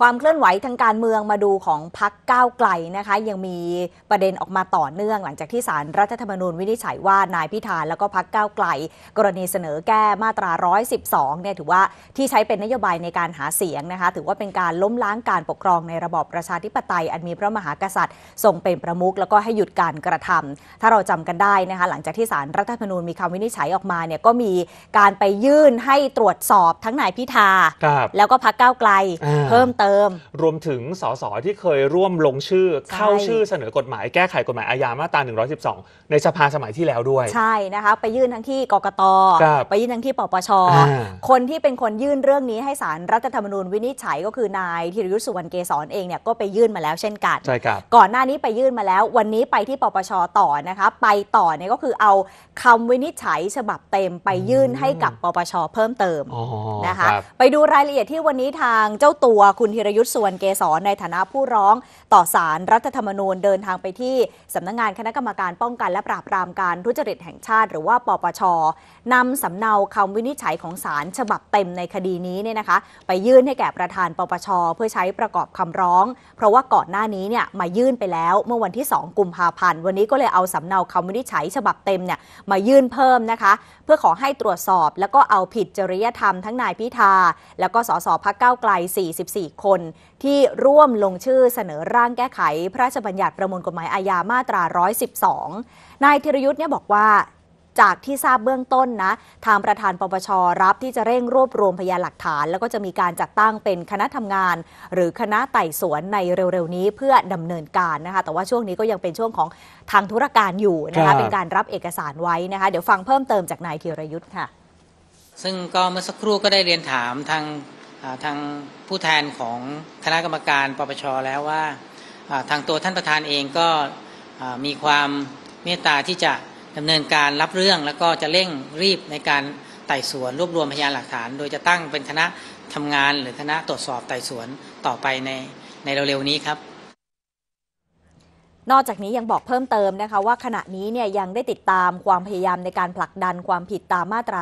ความเคลื่อนไหวทางการเมืองมาดูของพักก้าวไกลนะคะยังมีประเด็นออกมาต่อเนื่อง หลังจากที่สารรัฐธรรมนูญวินิจฉัยว่านายพิธาแล้วก็พักก้าวไกล กรณีเสนอแก้มาตรา 112 เนี่ยถือว่าที่ใช้เป็นนโยบายในการหาเสียงนะคะ ถือว่าเป็นการล้มล้างการปกครองในระบอบประชาธิปไตย อันมีพระมหากษัตริย์ทรงเป็นประมุขแล้วก็ให้หยุดการกระทำ ถ้าเราจำกันได้นะคะ หลังจากที่สารรัฐธรรมนูญมีคำวินิจฉัยออกมาเนี่ยก็มีการไปยื่นให้ตรวจสอบทั้งนายพิธาแล้วก็พักก้าวไกล เพิ่มติมรวมถึงสสที่เคยร่วมลงชื่อเข้าชื่อเสนอกฎหมายแก้ไขกฎหมายอาญามาตรา 112 ในสภาสมัยที่แล้วด้วยใช่นะคะไปยื่นทั้งที่กกตไปยื่นทั้งที่ปปชคนที่เป็นคนยื่นเรื่องนี้ให้สารรัฐธรรมนูญวินิจฉัยก็คือนายธีรยุทธ์สุวรรณเกษรเองเนี่ยก็ไปยื่นมาแล้วเช่นกันใช่ครับก่อนหน้านี้ไปยื่นมาแล้ว วันนี้ไปที่ปปชต่อนะคะไปต่อเนี่ยก็คือเอาคำวินิจฉัยฉบับเต็ม ไปยื่นให้กับปปชเพิ่มเติมนะคะไปดูรายละเอียดที่วันนี้ทางเจ้าตัวคุณธีรยุทธ์สวนเกษรในฐานะผู้ร้อง ต่อสารรัฐธรรมนูญเดินทางไปที่ สำนักงงานคณะกรรมการป้องกันและปราบปรามการทุจริตแห่งชาติ หรือว่าปปช นำสำเนาคำวินิจฉัยของศาลฉบับเต็มในคดีนี้เนี่ยนะคะ ไปยื่นให้แก่ประธานปปช เพื่อใช้ประกอบคำร้อง เพราะว่าก่อนหน้านี้เนี่ยมายื่นไปแล้ว เมื่อวันที่ 2 กุมภาพันธ์วันนี้ก็เลยเอาสำเนาคำวินิจฉัยฉบับเต็มเนี่ยมายื่นเพิ่มนะคะ เพื่อขอให้ตรวจสอบ แล้วก็เอาผิดจริยธรรม ทั้งนายพิธาแล้วก็สสพักเก้าไกล 44คนที่ร่วมลงชื่อเสนอร่างแก้ไข พระราชบัญญัติประมวลกฎหมายอาญามาตรา 112 นายธีรยุทธ์เนี่ยบอกว่าจากที่ทราบเบื้องต้นนะ ทางประธานปปชรับที่จะเร่งรวบรวมพยานหลักฐาน แล้วก็จะมีการจัดตั้งเป็นคณะทำงาน หรือคณะไต่สวนในเร็วๆ นี้เพื่อดำเนินการนะคะแต่ว่าช่วงนี้ก็ยังเป็นช่วงของทางธุรการอยู่นะคะเป็นการรับเอกสารไว้นะคะเดี๋ยวฟังเพิ่มเติมจากนายธีรยุทธ์ค่ะ ซึ่งก็เมื่อสักครู่ก็ได้เรียนถามทางทางผู้แทนของคณะกรรมการปปชแล้วว่า ทางตัวท่านประธานเองก็มีความเมตตาที่จะดำเนินการรับเรื่อง แล้วก็จะเร่งรีบในการไต่สวนรวบรวมพยานหลักฐาน โดยจะตั้งเป็นคณะทำงานหรือคณะตรวจสอบไต่สวนต่อไปในในเร็วๆนี้ครับนอกจากนี้ยังบอกเพิ่มเติมนะคะว่าขณะนี้เนี่ยยังได้ติดตามความพยายามในการผลักดันความผิดตามมาตรา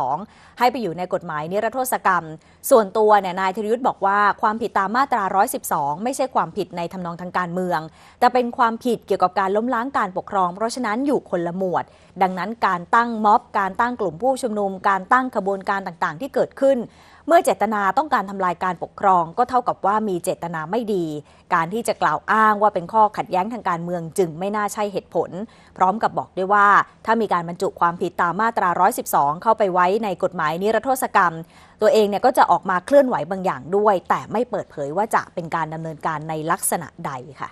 112ให้ไปอยู่ในกฎหมายนิรโทษกรรม ส่วนตัวเนี่ยนายธรยุทธ์บอกว่าความผิดตามมาตรา112 ไม่ใช่ความผิดในทำนองทางการเมืองแต่เป็นความผิดเกี่ยวกับการล้มล้างการปกครอง เพราะฉะนั้นอยู่คนละหมวด ดังนั้นการตั้งม็อบการตั้งกลุ่มผู้ชุมนุมการตั้งขบวนการต่างๆ ที่เกิดขึ้นเมื่อเจตนาต้องการทำลายการปกครองก็เท่ากับว่ามีเจตนาไม่ดี การที่จะกล่าวอ้างว่าเป็นข้อขัดแย้งทางการเมืองจึงไม่น่าใช่เหตุผล พร้อมกับบอกด้วยว่า ถ้ามีการบรรจุความผิดตามมาตรา 112 เข้าไปไว้ในกฎหมายนิรโทษกรรม ตัวเองเนี่ยก็จะออกมาเคลื่อนไหวบางอย่างด้วย แต่ไม่เปิดเผยว่าจะเป็นการดำเนินการในลักษณะใดค่ะ